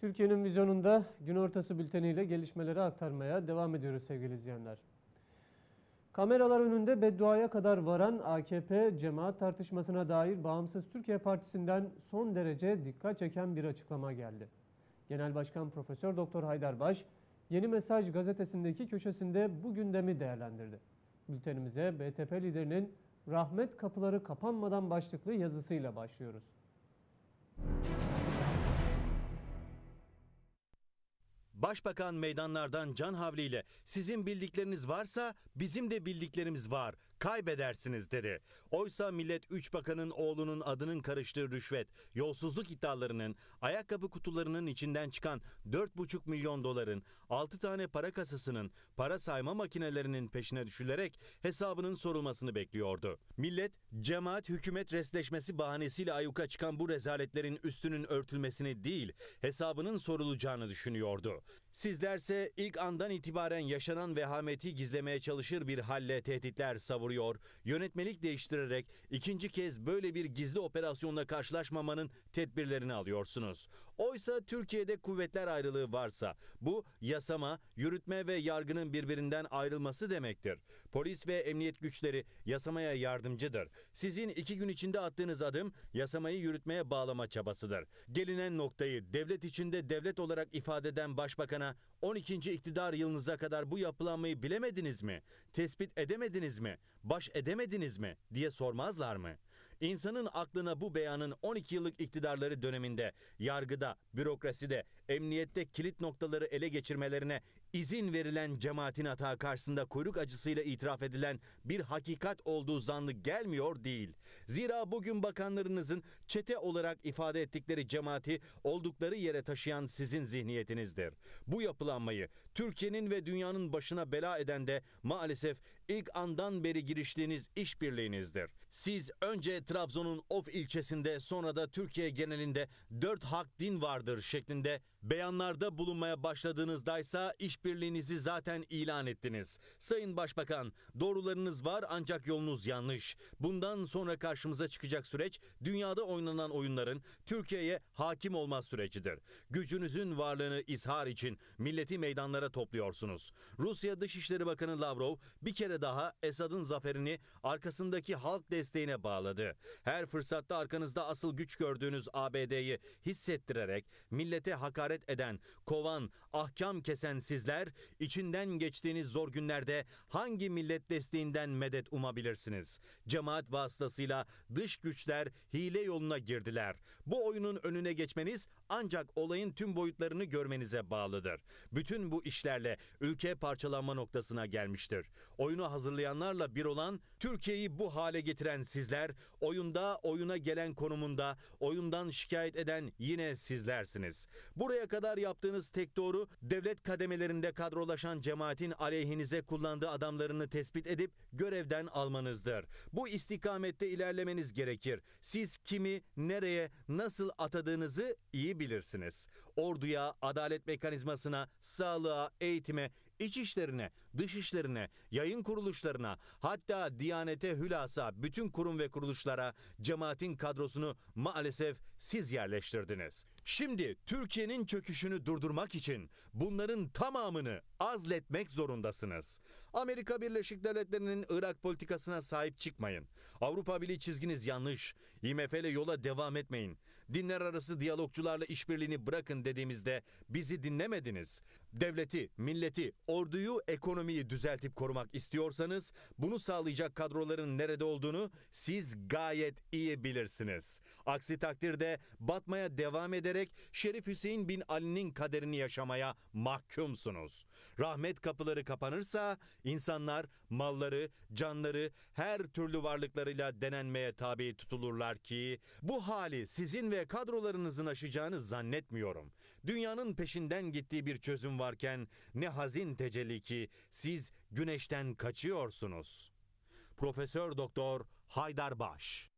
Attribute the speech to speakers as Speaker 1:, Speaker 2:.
Speaker 1: Türkiye'nin vizyonunda gün ortası bülteniyle gelişmeleri aktarmaya devam ediyoruz sevgili izleyenler. Kameralar önünde bedduaya kadar varan AKP cemaat tartışmasına dair Bağımsız Türkiye Partisi'nden son derece dikkat çeken bir açıklama geldi. Genel Başkan Profesör Doktor Haydar Baş, Yeni Mesaj gazetesindeki köşesinde bu gündemi değerlendirdi. Bültenimize BTP liderinin rahmet kapıları kapanmadan başlıklı yazısıyla başlıyoruz. Müzik
Speaker 2: Başbakan meydanlardan can havliyle sizin bildikleriniz varsa bizim de bildiklerimiz var kaybedersiniz dedi. Oysa millet 3 bakanın oğlunun adının karıştığı rüşvet, yolsuzluk iddialarının, ayakkabı kutularının içinden çıkan 4,5 milyon doların, 6 tane para kasasının, para sayma makinelerinin peşine düşülerek hesabının sorulmasını bekliyordu. Millet, cemaat hükümet resleşmesi bahanesiyle ayuka çıkan bu rezaletlerin üstünün örtülmesini değil, hesabının sorulacağını düşünüyordu. Sizlerse ilk andan itibaren yaşanan vehameti gizlemeye çalışır bir halle tehditler savuruyor. Yönetmelik değiştirerek ikinci kez böyle bir gizli operasyonla karşılaşmamanın tedbirlerini alıyorsunuz. Oysa Türkiye'de kuvvetler ayrılığı varsa bu yasama, yürütme ve yargının birbirinden ayrılması demektir. Polis ve emniyet güçleri yasamaya yardımcıdır. Sizin iki gün içinde attığınız adım yasamayı yürütmeye bağlama çabasıdır. Gelinen noktayı devlet içinde devlet olarak ifade eden başbakana başına 12. iktidar yılınıza kadar bu yapılanmayı bilemediniz mi? Tespit edemediniz mi? Baş edemediniz mi? diye sormazlar mı? İnsanın aklına bu beyanın 12 yıllık iktidarları döneminde yargıda, bürokraside, emniyette kilit noktaları ele geçirmelerine izin verilen cemaatin hata karşısında kuyruk acısıyla itiraf edilen bir hakikat olduğu zanlı gelmiyor değil. Zira bugün bakanlarınızın çete olarak ifade ettikleri cemaati oldukları yere taşıyan sizin zihniyetinizdir. Bu yapılanmayı Türkiye'nin ve dünyanın başına bela eden de maalesef ilk andan beri giriştiğiniz işbirliğinizdir. Siz önce Trabzon'un Of ilçesinde sonra da Türkiye genelinde dört hak din vardır şeklinde beyanlarda bulunmaya başladığınızdaysa işbirliğinizi zaten ilan ettiniz. Sayın Başbakan doğrularınız var ancak yolunuz yanlış. Bundan sonra karşımıza çıkacak süreç dünyada oynanan oyunların Türkiye'ye hakim olma sürecidir. Gücünüzün varlığını ishar için milleti meydanlara topluyorsunuz. Rusya Dışişleri Bakanı Lavrov bir kere daha Esad'ın zaferini arkasındaki halk desteğine bağladı. Her fırsatta arkanızda asıl güç gördüğünüz ABD'yi hissettirerek millete hakaret eden, kovan, ahkam kesen sizler içinden geçtiğiniz zor günlerde hangi millet desteğinden medet umabilirsiniz? Cemaat vasıtasıyla dış güçler hile yoluna girdiler. Bu oyunun önüne geçmeniz ancak olayın tüm boyutlarını görmenize bağlıdır. Bütün bu işlerle ülke parçalanma noktasına gelmiştir. Oyunu hazırlayanlarla bir olan, Türkiye'yi bu hale getiren sizler Oyunda oyuna gelen konumunda oyundan şikayet eden yine sizlersiniz. Buraya kadar yaptığınız tek doğru devlet kademelerinde kadrolaşan cemaatin aleyhinize kullandığı adamlarını tespit edip görevden almanızdır. Bu istikamette ilerlemeniz gerekir. Siz kimi, nereye, nasıl atadığınızı iyi bilirsiniz. Orduya, adalet mekanizmasına, sağlığa, eğitime, iç işlerine, dış işlerine, yayın kuruluşlarına, hatta Diyanete hülasa bütün kurum ve kuruluşlara yaparak cemaatin kadrosunu maalesef siz yerleştirdiniz. Şimdi Türkiye'nin çöküşünü durdurmak için bunların tamamını azletmek zorundasınız. Amerika Birleşik Devletleri'nin Irak politikasına sahip çıkmayın. Avrupa Birliği çizginiz yanlış. IMF ile yola devam etmeyin. Dinler arası diyalogcularla işbirliğini bırakın dediğimizde bizi dinlemediniz. Devleti, milleti, orduyu, ekonomiyi düzeltip korumak istiyorsanız bunu sağlayacak kadroların nerede olduğunu siz gayet gayet iyi bilirsiniz. Aksi takdirde batmaya devam ederek Şerif Hüseyin bin Ali'nin kaderini yaşamaya mahkumsunuz. Rahmet kapıları kapanırsa insanlar malları, canları, her türlü varlıklarıyla denenmeye tabi tutulurlar ki bu hali sizin ve kadrolarınızın aşacağını zannetmiyorum. Dünyanın peşinden gittiği bir çözüm varken ne hazin tecelli ki siz güneşten kaçıyorsunuz. Profesör Doktor Haydar Baş.